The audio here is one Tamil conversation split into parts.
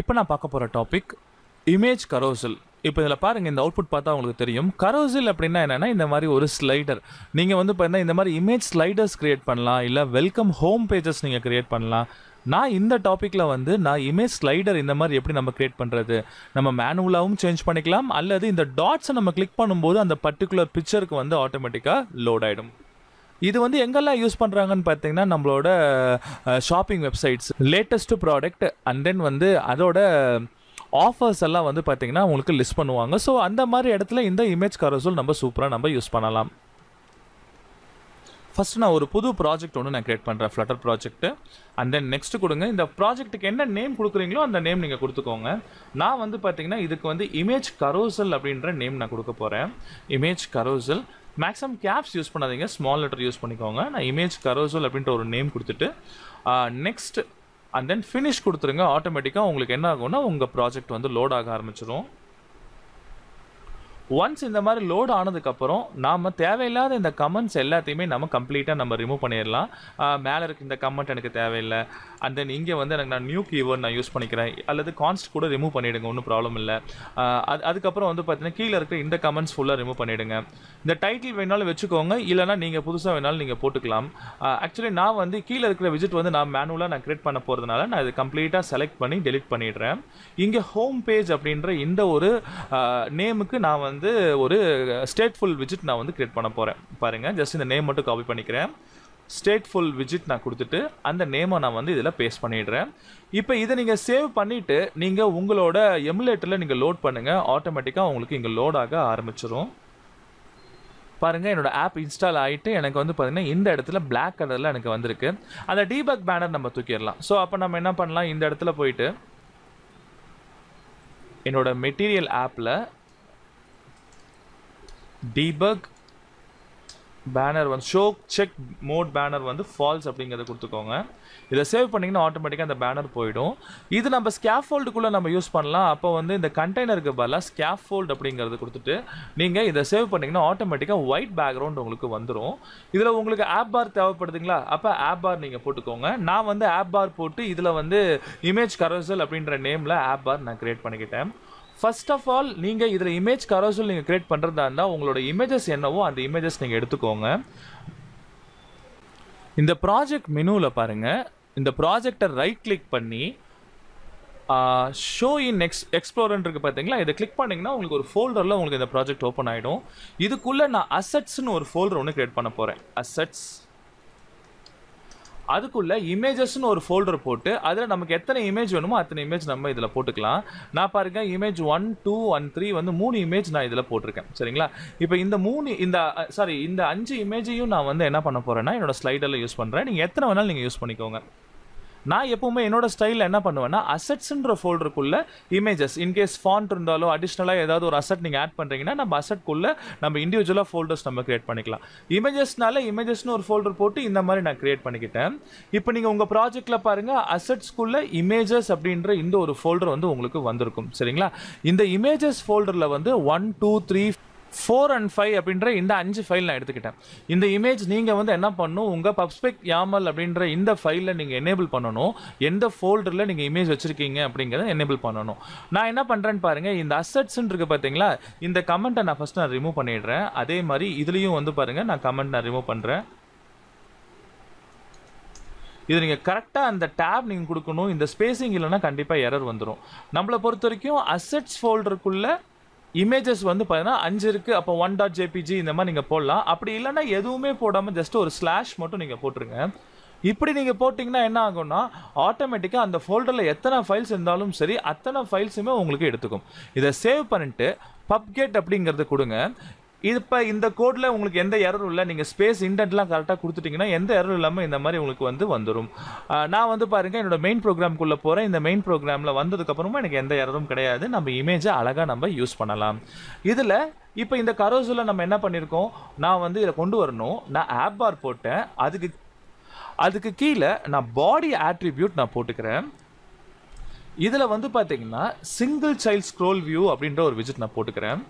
இப்போ நான் பார்க்க போகிற டாபிக் இமேஜ் கரோசில் இப்போ இதில் பாருங்கள் இந்த அவுட்புட் பார்த்தா உங்களுக்கு தெரியும் கரோசில் அப்படின்னா என்னென்னா இந்த மாதிரி ஒரு ஸ்லைடர் நீங்கள் வந்து பார்த்தீங்கன்னா இந்த மாதிரி இமேஜ் ஸ்லைடர்ஸ் க்ரியேட் பண்ணலாம் இல்லை வெல்கம் ஹோம் பேஜஸ் நீங்கள் க்ரியேட் பண்ணலாம் நான் இந்த டாப்பிக்கில் வந்து நான் இமேஜ் ஸ்லைடர் இந்த மாதிரி எப்படி நம்ம க்ரியேட் பண்ணுறது நம்ம மேனுவலாகவும் சேஞ்ச் பண்ணிக்கலாம் அல்லது இந்த டாட்ஸை நம்ம கிளிக் பண்ணும்போது அந்த பர்டிகுலர் பிக்சருக்கு வந்து ஆட்டோமேட்டிக்காக லோட் ஆகிடும் இது வந்து எங்கெல்லாம் யூஸ் பண்ணுறாங்கன்னு பார்த்தீங்கன்னா நம்மளோட shopping websites latest product and then வந்து அதோட ஆஃபர்ஸ் எல்லாம் வந்து பார்த்திங்கன்னா உங்களுக்கு லிஸ்ட் பண்ணுவாங்க ஸோ அந்த மாதிரி இடத்துல இந்த இமேஜ் கரோசோல் நம்ம சூப்பராக நம்ம யூஸ் பண்ணலாம் ஃபஸ்ட் நான் ஒரு புது ப்ராஜெக்ட் ஒன்று நான் க்ரியேட் பண்ணுறேன் Flutter project and then next கொடுங்க இந்த ப்ராஜெக்ட்டுக்கு என்ன நேம் கொடுக்குறீங்களோ அந்த நேம் நீங்கள் கொடுத்துக்கோங்க நான் வந்து பார்த்தீங்கன்னா இதுக்கு வந்து இமேஜ் கரோசல் அப்படின்ற நேம் நான் கொடுக்க போகிறேன் image carousel maximum caps use பண்ணாதீங்க ஸ்மால் லெட்டர் யூஸ் பண்ணிக்கோங்க நான் இமேஜ் கரோசல் அப்படின்ற ஒரு நேம் கொடுத்துட்டு நெக்ஸ்ட் அண்ட் தென் ஃபினிஷ் கொடுத்துருங்க ஆட்டோமேட்டிக்காக உங்களுக்கு என்ன ஆகும்னா உங்கள் ப்ராஜெக்ட் வந்து லோட் ஆக ஆரம்பிச்சிடும் ஒன்ஸ் இந்த மாதிரி லோட் ஆனதுக்கப்புறம் நாம் தேவையில்லாத இந்த கமெண்ட்ஸ் எல்லாத்தையுமே நம்ம கம்ப்ளீட்டாக நம்ம ரிமூவ் பண்ணிடலாம் மேலே இருக்க இந்த கமெண்ட் எனக்கு தேவையில்லை அண்ட் தென் இங்கே வந்து எனக்கு நான் நியூ கீவேர்ட் நான் யூஸ் பண்ணிக்கிறேன் அல்லது கான்ஸ்ட் கூட ரிமூவ் பண்ணிவிடுங்க ஒன்றும் ப்ராப்ளம் இல்லை அது அதுக்கப்புறம் வந்து பார்த்தீங்கன்னா கீழே இருக்கிற இந்த கமெண்ட்ஸ் ஃபுல்லாக ரிமூவ் பண்ணிவிடுங்க இந்த டைட்டில் வேணாலும் வச்சுக்கோங்க இல்லைனா நீங்கள் புதுசாக வேணாலும் நீங்கள் போட்டுக்கலாம் ஆக்சுவலி நான் வந்து கீழே இருக்கிற விசிட் வந்து நான் மேனுவலாக நான் கிரியேட் பண்ண போகிறதுனால நான் இது கம்ப்ளீட்டாக செலக்ட் பண்ணி டெலிட் பண்ணிடுறேன் இங்கே ஹோம் பேஜ் அப்படின்ற இந்த ஒரு நேமுக்கு நான் வந்து வந்து ஒரு ஸ்டேட்ஃபுல் விஜிட் நான் வந்து க்ரியேட் பண்ண போகிறேன் பாருங்கள் ஜஸ்ட் இந்த நேம் மட்டும் காப்பி பண்ணிக்கிறேன் ஸ்டேட்ஃபுல் விஜிட் நான் கொடுத்துட்டு அந்த நேமை நான் வந்து இதில் பேஸ்ட் பண்ணிடுறேன் இப்போ இதை நீங்கள் சேவ் பண்ணிவிட்டு நீங்கள் உங்களோட எமுலேட்டரில் நீங்கள் லோட் பண்ணுங்கள் ஆட்டோமேட்டிக்காக உங்களுக்கு இங்கே லோட் ஆக ஆரம்பிச்சிடும் பாருங்கள் என்னோடய ஆப் இன்ஸ்டால் ஆகிட்டு எனக்கு வந்து பார்த்திங்கன்னா இந்த இடத்துல பிளாக் கலரில் எனக்கு வந்திருக்கு அந்த டீபக் பேனர் நம்ம தூக்கிடலாம் ஸோ அப்போ நம்ம என்ன பண்ணலாம் இந்த இடத்துல போயிட்டு என்னோடய மெட்டீரியல் ஆப்பில் டீபக் பேனர் வந்து ஷோ செக் மோட் பேனர் வந்து ஃபால்ஸ் அப்படிங்கிறத கொடுத்துக்கோங்க இதை சேவ் பண்ணிங்கன்னா ஆட்டோமேட்டிக்காக அந்த பேனர் போயிடும் இது நம்ம ஸ்கேஃபோல்டுக்குள்ளே நம்ம யூஸ் பண்ணலாம் அப்போ வந்து இந்த கண்டெய்னருக்கு பதிலாக ஸ்கேஃபோல்டு அப்படிங்கிறது கொடுத்துட்டு நீங்கள் இதை சேவ் பண்ணிங்கன்னா ஆட்டோமேட்டிக்காக ஒயிட் பேக்ரவுண்ட் உங்களுக்கு வந்துடும் இதில் உங்களுக்கு ஆப் பார் தேவைப்படுதுங்களா அப்போ ஆப் பார் நீங்கள் போட்டுக்கோங்க நான் வந்து ஆப் பார் போட்டு இதில் வந்து இமேஜ் கரோசல் அப்படின்ற நேமில் ஆப் பார் நான் க்ரியேட் பண்ணிக்கிட்டேன் ஃபர்ஸ்ட் ஆஃப் ஆல் நீங்கள் இதில் இமேஜ் கரோசல் நீங்கள் க்ரியேட் பண்ணுறதா இருந்தால் உங்களோட இமேஜஸ் என்னவோ அந்த இமேஜஸ் நீங்கள் எடுத்துக்கோங்க இந்த ப்ராஜெக்ட் மெனுவில் பாருங்கள் இந்த ப்ராஜெக்டை ரைட் கிளிக் பண்ணி ஷோ இன் எக்ஸ் எக்ஸ்ப்ளோரன் இருக்குது பார்த்தீங்களா இதை கிளிக் பண்ணிங்கன்னா உங்களுக்கு ஒரு ஃபோல்டரில் உங்களுக்கு இந்த ப்ராஜெக்ட் ஓப்பன் ஆகிடும் இதுக்குள்ளே நான் அசட்ஸ்னு ஒரு ஃபோல்டர் ஒன்று க்ரியேட் பண்ண போகிறேன் அசட்ஸ் அதுக்குள்ள இமேஜஸ்னு ஒரு ஃபோல்டர் போட்டு அதில் நமக்கு எத்தனை இமேஜ் வேணுமோ அத்தனை இமேஜ் நம்ம இதில் போட்டுக்கலாம் நான் பாருங்க image one two one three வந்து மூணு இமேஜ் நான் இதில் போட்டிருக்கேன் சரிங்களா இப்போ இந்த மூணு இந்த சாரி இந்த அஞ்சு இமேஜையும் நான் வந்து என்ன பண்ண போகிறேன்னா என்னோட ஸ்லைடெல்லாம் யூஸ் பண்ணுறேன் நீங்கள் எத்தனை வேணாலும் நீங்கள் யூஸ் பண்ணிக்கோங்க நான் எப்போவுமே என்னோட ஸ்டைலில் என்ன பண்ணுவேன்னா அசட்ஸ்ன்ற ஃபோல்டருக்குள்ளே இமேஜஸ் இன்கேஸ் ஃபாண்ட் இருந்தாலோ அடிஷ்னலாக ஏதாவது ஒரு அசட் நீங்கள் ஆட் பண்ணுறீங்கன்னா நம்ம அசட்குள்ளே நம்ம இண்டிவிஜுவலாக ஃபோல்டர்ஸ் நம்ம கிரியேட் பண்ணிக்கலாம் இமேஜஸ்னால இமேஜஸ்னு ஒரு ஃபோல்டர் போட்டு இந்த மாதிரி நான் கிரியேட் பண்ணிக்கிட்டேன் இப்போ நீங்கள் உங்கள் ப்ராஜெக்ட்டில் பாருங்கள் அசட்ஸ்குள்ளே இமேஜஸ் அப்படின்ற இந்த ஒரு ஃபோல்டர் வந்து உங்களுக்கு வந்திருக்கும் சரிங்களா இந்த இமேஜஸ் ஃபோல்டரில் வந்து one two three four and five அப்படின்ற இந்த அஞ்சு ஃபைல் நான் எடுத்துக்கிட்டேன் இந்த இமேஜ் நீங்கள் வந்து என்ன பண்ணணும் உங்கள் பப்ஸ்பெக் யாமல் அப்படின்ற இந்த ஃபைலில் நீங்கள் எனேபிள் பண்ணணும் எந்த ஃபோல்டரில் நீங்கள் இமேஜ் வச்சுருக்கீங்க அப்படிங்கிறத எனேபிள் பண்ணணும் நான் என்ன பண்ணுறேன்னு பாருங்கள் இந்த அசட்ஸ்ன்னு இருக்குது பார்த்தீங்களா இந்த கமெண்ட்டை நான் ஃபஸ்ட் நான் ரிமூவ் பண்ணிடுறேன் அதே மாதிரி இதுலேயும் வந்து பாருங்கள் நான் கமெண்ட் நான் ரிமூவ் பண்ணுறேன் இது நீங்கள் கரெக்டாக அந்த டேப் நீங்கள் கொடுக்கணும் இந்த ஸ்பேசிங் இல்லைன்னா கண்டிப்பாக எரர் வந்துடும் நம்மளை பொறுத்த வரைக்கும் அசட்ஸ் ஃபோல்டருக்குள்ளே இமேஜஸ் வந்து பார்த்தீங்கன்னா அஞ்சு இருக்குது அப்போ ஒன் டாட் ஜேபிஜி இந்த மாதிரி நீங்கள் போடலாம் அப்படி இல்லைன்னா எதுவுமே போடாமல் ஜஸ்ட் ஒரு ஸ்லாஷ் மட்டும் நீங்கள் போட்டுருங்க இப்படி நீங்கள் போட்டிங்கன்னா என்ன ஆகும்னா ஆட்டோமேட்டிக்காக அந்த ஃபோல்டரில் எத்தனை ஃபைல்ஸ் இருந்தாலும் சரி அத்தனை ஃபைல்ஸுமே உங்களுக்கு எடுத்துக்கும் இதை சேவ் பண்ணிட்டு பப்கேட் அப்படிங்கிறது கொடுங்க இது இப்போ இந்த கோடில் உங்களுக்கு எந்த எரரும் இல்லை நீங்கள் ஸ்பேஸ் இன்டென்ட்லாம் கரெக்டாக கொடுத்துட்டிங்கன்னா எந்த எரரும் இல்லாமல் இந்த மாதிரி உங்களுக்கு வந்து வந்துடும் நான் வந்து பாருங்கள் என்னோடய மெயின் ப்ரோக்ராம்குள்ளே போகிறேன் இந்த மெயின் ப்ரோக்ராமில் வந்ததுக்கப்புறமா எனக்கு எந்த எரரும் கிடையாது நம்ம இமேஜை அழகாக நம்ம யூஸ் பண்ணலாம் இதில் இப்போ இந்த கரோசில் நம்ம என்ன பண்ணியிருக்கோம் நான் வந்து இதை கொண்டு வரணும் நான் ஆப் பார் போட்டேன் அதுக்கு அதுக்கு கீழே நான் பாடி ஆட்ரிபியூட் நான் போட்டுக்கிறேன் இதில் வந்து பார்த்தீங்கன்னா சிங்கிள் சைல்ட் ஸ்க்ரோல் வியூ அப்படின்ற ஒரு விஜிட் நான் போட்டுக்கிறேன்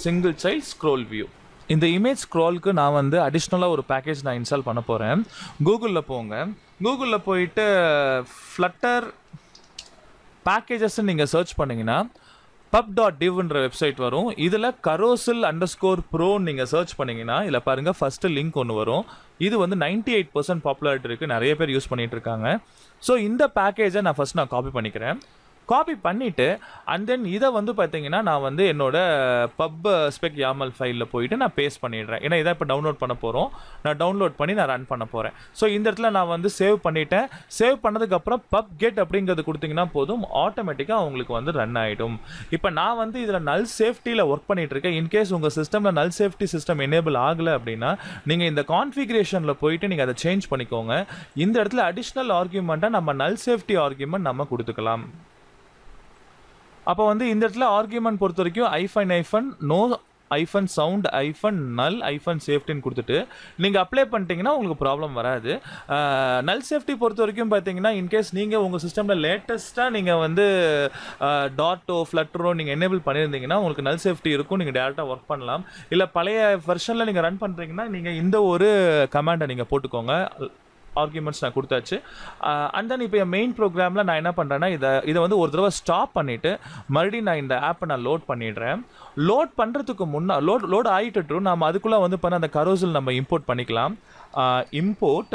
சிங்கிள் சைல்ட் ஸ்க்ரோல் வியூ இந்த இமேஜ் ஸ்க்ரோலுக்கு நான் வந்து அடிஷ்னலாக ஒரு பேக்கேஜ் நான் இன்ஸ்டால் பண்ண போகிறேன் கூகுளில் போங்க கூகுளில் போயிட்டு ஃப்ளட்டர் பேக்கேஜஸ்ன்னு நீங்கள் சர்ச் பண்ணிங்கன்னா பப் டாட் டிவ்ன்ற வெப்சைட் வரும் இதில் கரோசில் அண்டர் ஸ்கோர் ப்ரோன்னு நீங்கள் சர்ச் பண்ணிங்கன்னா இதில் பாருங்கள் ஃபஸ்ட்டு லிங்க் ஒன்று வரும் இது வந்து நைன்ட்டி எயிட் பர்சன்ட் பாப்புலாரிட்டி இருக்குது நிறைய பேர் யூஸ் பண்ணிகிட்டு இருக்காங்க ஸோ இந்த பேக்கேஜை நான் ஃபஸ்ட் நான் காப்பி பண்ணிக்கிறேன் காப்பி பண்ணிவிட்டு அண்ட் தென் இதை வந்து பார்த்தீங்கன்னா நான் வந்து என்னோடய பப் ஸ்பெக் யாமல் ஃபைலில் போயிட்டு நான் பேஸ்ட் பண்ணிடுறேன் ஏன்னா இதை இப்போ டவுன்லோட் பண்ண போகிறோம் நான் டவுன்லோட் பண்ணி நான் ரன் பண்ண போகிறேன் ஸோ இந்த இடத்துல நான் வந்து சேவ் பண்ணிட்டேன் சேவ் பண்ணதுக்கப்புறம் பப் கெட் அப்படிங்கிறது கொடுத்தீங்கன்னா போதும் ஆட்டோமேட்டிக்காக உங்களுக்கு வந்து ரன் ஆகிடும் இப்போ நான் வந்து இதில் நல் சேஃப்டியில் ஒர்க் பண்ணிகிட்ருக்கேன் இன்கேஸ் உங்கள் சிஸ்டமில் நல் சேஃப்டி சிஸ்டம் எனேபிள் ஆகலை அப்படின்னா நீங்கள் இந்த கான்ஃபிகரேஷனில் போயிட்டு நீங்கள் அதை சேஞ்ச் பண்ணிக்கோங்க இந்த இடத்துல அடிஷ்னல் ஆர்கியூமெண்ட்டாக நம்ம நல் சேஃப்டி ஆர்கியூமெண்ட் நம்ம கொடுத்துக்கலாம் அப்போ வந்து இந்த இடத்துல ஆர்கியூமெண்ட் பொறுத்த வரைக்கும் ஐஃபன் ஐஃபன் நோ ஐஃபன் சவுண்ட் ஐஃபன் நல் ஐஃபன் சேஃப்டின்னு கொடுத்துட்டு நீங்கள் அப்ளை பண்ணிட்டீங்கன்னா உங்களுக்கு ப்ராப்ளம் வராது நல் சேஃப்டி பொறுத்த வரைக்கும் பார்த்தீங்கன்னா இன்கேஸ் நீங்கள் உங்கள் சிஸ்டமில் லேட்டஸ்ட்டாக நீங்கள் வந்து டாட்டோ ஃப்ளட்டரோ நீங்கள் எனேபிள் பண்ணியிருந்தீங்கன்னா உங்களுக்கு நல் சேஃப்டி இருக்கும் நீங்கள் டேரெக்டாக ஒர்க் பண்ணலாம் இல்லை பழைய வெர்ஷனில் நீங்கள் ரன் பண்ணுறீங்கன்னா நீங்கள் இந்த ஒரு கமாண்டை நீங்கள் போட்டுக்கோங்க ஆர்குமெண்ட்ஸ் நான் கொடுத்தாச்சு அண்ட் தென் இப்போ என் மெயின் ப்ரோக்ராமில் நான் என்ன பண்ணுறேன்னா இதை இதை வந்து ஒரு தடவை ஸ்டாப் பண்ணிவிட்டு மறுபடியும் நான் இந்த ஆப்பை நான் லோட் பண்ணிடுறேன் லோட் பண்ணுறதுக்கு முன்னே லோட் லோட் ஆகிட்டு நம்ம அதுக்குள்ளே வந்து பண்ண அந்த கரோசில் நம்ம இம்போர்ட் பண்ணிக்கலாம் இம்போர்ட்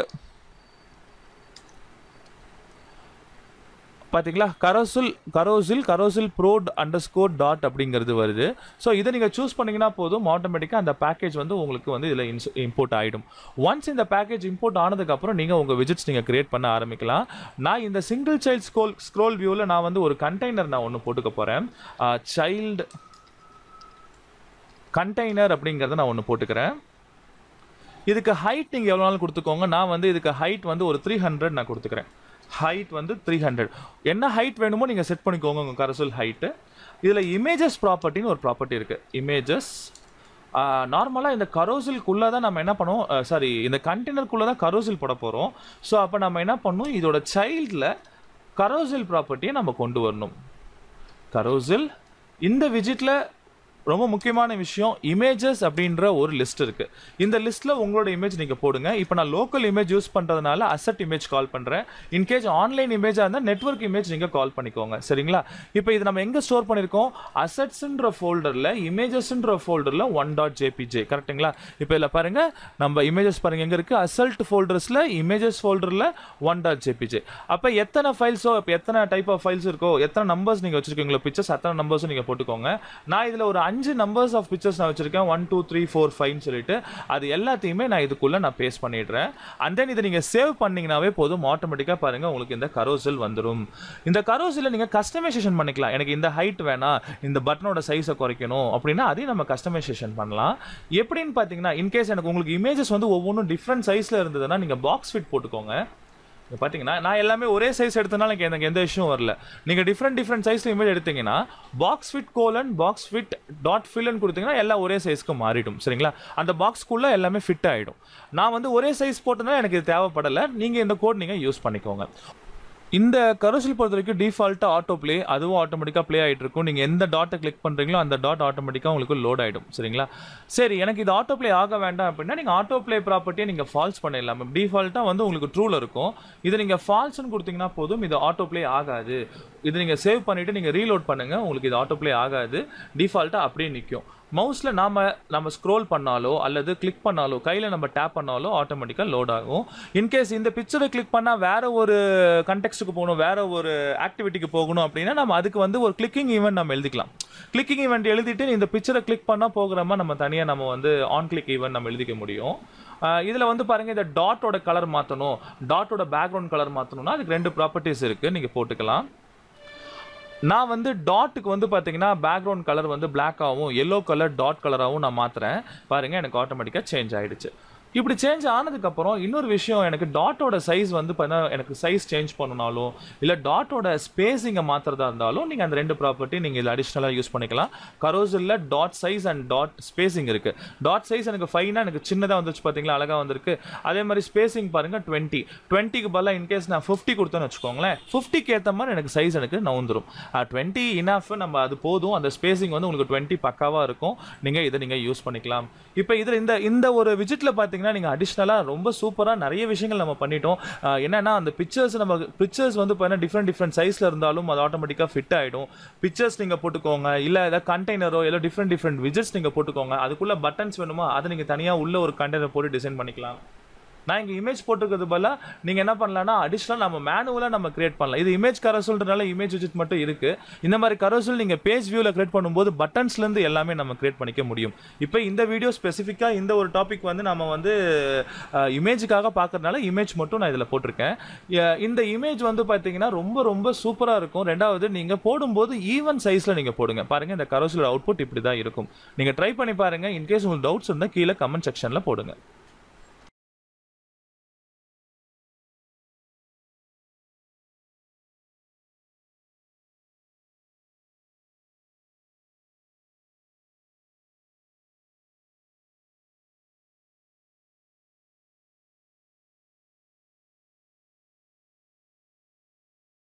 பார்த்தீங்களா carousel carousel carousel pro underscore dot அப்படிங்கிறது வருது ஸோ இதை நீங்கள் சூஸ் பண்ணிங்கன்னா போதும் ஆட்டோமேட்டிக்காக அந்த பேக்கேஜ் வந்து உங்களுக்கு வந்து இதில் இன்ஸ் இம்போர்ட் ஆகிடும் ஒன்ஸ் இந்த பேக்கேஜ் இம்போர்ட் ஆனதுக்கப்புறம் நீங்கள் உங்கள் விஜிட்ஸ் நீங்கள் க்ரியேட் பண்ண ஆரம்பிக்கலாம் நான் இந்த சிங்கிள் சைல்ட் ஸ்க்ரோல் ஸ்க்ரோல் வியூவில் நான் வந்து ஒரு கண்டெய்னர் நான் ஒன்று போட்டுக்க போகிறேன் சைல்டு கண்டெய்னர் அப்படிங்கிறத நான் ஒன்று போட்டுக்கிறேன் இதுக்கு ஹைட் நீங்கள் எவ்வளோ நாள் கொடுத்துக்கோங்க நான் வந்து இதுக்கு ஹைட் வந்து ஒரு த்ரீ ஹண்ட்ரட் நான் கொடுத்துக்கிறேன் ஹைட் வந்து த்ரீ ஹண்ட்ரட் என்ன ஹைட் வேணுமோ நீங்கள் செட் பண்ணிக்கோங்க உங்கள் கரசல் ஹைட்டு இதில் இமேஜஸ் ப்ராப்பர்ட்டின்னு ஒரு ப்ராப்பர்ட்டி இருக்குது இமேஜஸ் நார்மலாக இந்த கரோசில்குள்ளே தான் நம்ம என்ன பண்ணுவோம் சாரி இந்த கண்டெய்னருக்குள்ளே தான் கரோசில் போட போகிறோம் ஸோ அப்போ நம்ம என்ன பண்ணணும் இதோட சைல்டில் கரோசில் ப்ராப்பர்ட்டியை நம்ம கொண்டு வரணும் கரோசில் இந்த விஜிட்டில் ரொம்ப முக்கியமான விஷயம் இமேஜஸ் அப்படின்ற ஒரு லிஸ்ட் இருக்குது இந்த லிஸ்ட்டில் உங்களோட இமேஜ் நீங்கள் போடுங்க இப்போ நான் லோக்கல் இமேஜ் யூஸ் பண்ணுறதுனால அசட் இமேஜ் கால் பண்ணுறேன் இன்கேஸ் ஆன்லைன் இமேஜாக இருந்தால் நெட்ஒர்க் இமேஜ் நீங்கள் கால் பண்ணிக்கோங்க சரிங்களா இப்போ இது நம்ம எங்கே ஸ்டோர் பண்ணியிருக்கோம் அசட்ஸுன்ற ஃபோல்டரில் இமேஜஸ்ன்ற ஃபோல்டரில் ஒன் டாட் ஜேபிஜே கரெக்டுங்களா இப்போ இதில் பாருங்கள் நம்ம இமேஜஸ் பாருங்கள் எங்கே இருக்குது அசல்ட் ஃபோல்டர்ஸில் இமேஜஸ் ஃபோல்டரில் ஒன் டாட் ஜேபிஜே அப்போ எத்தனை ஃபைல்ஸோ இப்போ எத்தனை டைப் ஆஃப் ஃபைல்ஸ் இருக்கோ எத்தனை நம்பர்ஸ் நீங்கள் வச்சுருக்கீங்களோ பிக்சர்ஸ் அத்தனை நம்பர்ஸும் நீங்கள் போட்டுக்கோங்க நான் இதில் ஒரு அஞ்சு அஞ்சு நம்பர்ஸ் ஆஃப் பிக்சர்ஸ் நான் வச்சுருக்கேன் ஒன் டூ த்ரீ ஃபோர் ஃபைவ்னு சொல்லிட்டு அது எல்லாத்தையுமே நான் இதுக்குள்ளே நான் பேஸ்ட் பண்ணிடுறேன் அண்ட் தென் இதை நீங்கள் சேவ் பண்ணிங்கனாவே போதும் ஆட்டோமேட்டிக்காக பாருங்கள் உங்களுக்கு இந்த கரோசில் வந்துடும் இந்த கரோசில் நீங்கள் கஸ்டமைசேஷன் பண்ணிக்கலாம் எனக்கு இந்த ஹைட் வேணாம் இந்த பட்டனோட சைஸை குறைக்கணும் அப்படின்னா அதையும் நம்ம கஸ்டமைசேஷன் பண்ணலாம் எப்படின்னு பார்த்தீங்கன்னா இன்கேஸ் எனக்கு உங்களுக்கு இமேஜஸ் வந்து ஒவ்வொன்றும் டிஃப்ரெண்ட் சைஸில் இருந்ததுன்னா நீங்கள் பாக்ஸ் ஃபிட் போட்டுக்கோங்க இப்போ பார்த்தீங்கன்னா நான் எல்லாமே ஒரே சைஸ் எடுத்தனால எனக்கு எனக்கு எந்த இஷ்யூ வரல நீங்கள் டிஃப்ரெண்ட் டிஃப்ரெண்ட் சைஸில் இமேஜ் எடுத்தீங்கன்னா box fit colon box fit dot ஃபில்னு கொடுத்தீங்கன்னா எல்லாம் ஒரே சைஸ்க்கு மாறிடும் சரிங்களா அந்த பாக்ஸ்க்குள்ளே எல்லாமே ஃபிட் ஆகிடும் நான் வந்து ஒரே சைஸ் போட்டதுனால எனக்கு இது தேவைப்படலை நீங்கள் இந்த கோட் நீங்கள் யூஸ் பண்ணிக்கோங்க இந்த கருசில் பொறுத்த வரைக்கும் டிஃபால்ட்டாக ஆட்டோ ப்ளே அதுவும் ஆட்டோமேட்டிக்காக ப்ளே ஆகிட்டு இருக்கும் நீங்கள் எந்த டாட்டை கிளிக் பண்ணுறீங்களோ அந்த டாட் ஆட்டோமேட்டிக்காக உங்களுக்கு லோட் ஆகிடும் சரிங்களா சரி எனக்கு இது ஆட்டோ ப்ளே ஆக வேண்டாம் அப்படின்னா நீங்கள் ஆட்டோ ப்ளே ப்ராப்பர்ட்டியை நீங்கள் ஃபால்ஸ் பண்ணிடலாம் டிஃபால்ட்டாக வந்து உங்களுக்கு ட்ரூவில் இருக்கும் இது நீங்கள் ஃபால்ஸ்னு கொடுத்தீங்கன்னா போதும் இது ஆட்டோ ப்ளே ஆகாது இது நீங்கள் சேவ் பண்ணிவிட்டு நீங்கள் ரீலோட் பண்ணுங்கள் உங்களுக்கு இது ஆட்டோ ப்ளே ஆகாது டிஃபால்ட்டாக அப்படியே நிற்கும் மவுஸில் நாம் நம்ம ஸ்க்ரோல் பண்ணாலோ அல்லது கிளிக் பண்ணாலோ கையில் நம்ம டேப் பண்ணாலோ ஆட்டோமேட்டிக்காக லோட் ஆகும் இன்கேஸ் இந்த பிக்சரை கிளிக் பண்ணால் வேறு ஒரு கண்டெக்ஸ்ட்டுக்கு போகணும் வேறு ஒரு ஆக்டிவிட்டிக்கு போகணும் அப்படின்னா நம்ம அதுக்கு வந்து ஒரு கிளிக்கிங் ஈவெண்ட் நம்ம எழுதிக்கலாம் கிளிக்கிங் ஈவெண்ட் எழுதிட்டு இந்த பிக்சரை கிளிக் பண்ணால் ப்ரோக்ராமாக நம்ம தனியாக நம்ம வந்து ஆன் கிளிக் ஈவெண்ட் நம்ம எழுதிக்க முடியும் இதில் வந்து பாருங்கள் இந்த டாட்டோட கலர் மாற்றணும் டாட்டோட பேக்ரவுண்ட் கலர் மாற்றணும்னா அதுக்கு ரெண்டு ப்ராப்பர்ட்டிஸ் இருக்குது நீங்கள் போட்டுக்கலாம் நான் வந்து டாட்டுக்கு வந்து பார்த்தீங்கன்னா பேக்ரவுண்ட் கலர் வந்து பிளாக்காகவும் எல்லோ கலர் டாட் கலராகவும் நான் மாற்றுறேன் பாருங்கள் எனக்கு ஆட்டோமேட்டிக்காக சேஞ்ச் ஆகிடுச்சு இப்படி சேஞ்ச் ஆனதுக்கப்புறம் இன்னொரு விஷயம் எனக்கு டாட்டோட சைஸ் வந்து பார்த்தீங்கன்னா எனக்கு சைஸ் சேஞ்ச் பண்ணனாலும் இல்லை டாட்டோட ஸ்பேஸிங்கை மாற்றுறதா இருந்தாலும் நீங்கள் அந்த ரெண்டு ப்ராப்பர்ட்டி நீங்கள் இதில் அடிஷ்னலாக யூஸ் பண்ணிக்கலாம் carousel dot size and dot spacing இருக்குது டாட் சைஸ் எனக்கு ஃபைனாக எனக்கு சின்னதாக வந்துச்சு பார்த்தீங்களா அழகாக வந்திருக்கு அதே மாதிரி ஸ்பேசிங் பாருங்கள் டுவெண்ட்டி டுவெண்ட்டிக்கு பதிலாக இன்கேஸ் நான் ஃபிஃப்டி கொடுத்தேன்னு வச்சுக்கோங்களேன் ஃபிஃப்டிக்கு ஏற்ற மாதிரி எனக்கு சைஸ் எனக்கு நவுந்துடும் டுவெண்ட்டி இனஃப் நம்ம அது போதும் அந்த ஸ்பேசிங் வந்து உங்களுக்கு டுவெண்ட்டி பக்காவாக இருக்கும் நீங்கள் இதை நீங்கள் யூஸ் பண்ணிக்கலாம் இப்போ இதில் இந்த இந்த ஒரு விஜிட்டில் பார்த்தீங்கன்னா பார்த்தீங்கன்னா நீங்கள் அடிஷ்னலாக ரொம்ப சூப்பராக நிறைய விஷயங்கள் நம்ம பண்ணிட்டோம் என்னென்னா அந்த பிக்சர்ஸ் நம்ம பிக்சர்ஸ் வந்து பார்த்தீங்கன்னா டிஃப்ரெண்ட் டிஃப்ரெண்ட் சைஸில் இருந்தாலும் அது ஆட்டோமேட்டிக்காக ஃபிட் ஆகிடும் பிக்சர்ஸ் நீங்கள் போட்டுக்கோங்க இல்லை ஏதாவது கண்டெய்னரோ இல்லை டிஃப்ரெண்ட் டிஃப்ரெண்ட் விஜிட்ஸ் நீங்கள் போட்டுக்கோங்க அதுக்குள்ளே பட்டன்ஸ் வேணுமோ அதை நீங்கள் தனியாக உள்ள ஒரு கண்டெய்னர் போட்டு டிசைன் பண்ணிக்கலாம் நான் இங்கே இமேஜ் போட்டுக்கிறது பதிலாக நீங்கள் என்ன பண்ணலாம்னா அடிஷ்னலாக நம்ம மேனுவலாக நம்ம கிரியேட் பண்ணலாம் இது இமேஜ் கரசல்ன்றனால இமேஜ் விஜிட் மட்டும் இருக்குது இந்த மாதிரி கரோசல் நீங்கள் பேஜ் வியூவில் கிரியேட் பண்ணும்போது பட்டன்ஸ்லேருந்து எல்லாமே நம்ம கிரியேட் பண்ணிக்க முடியும் இப்போ இந்த வீடியோ ஸ்பெசிஃபிக்காக இந்த ஒரு டாபிக் வந்து நம்ம வந்து இமேஜுக்காக பார்க்கறதுனால இமேஜ் மட்டும் நான் இதில் போட்டிருக்கேன் இந்த இமேஜ் வந்து பார்த்தீங்கன்னா ரொம்ப ரொம்ப சூப்பராக இருக்கும் ரெண்டாவது நீங்கள் போடும்போது ஈவன் சைஸில் நீங்கள் போடுங்க பாருங்கள் இந்த கரோசில் அவுட்புட் இப்படி தான் இருக்கும் நீங்கள் ட்ரை பண்ணி பாருங்கள் இன்கேஸ் உங்களுக்கு டவுட்ஸ் இருந்தால் கீழே கமெண்ட் செக்ஷனில் போடுங்க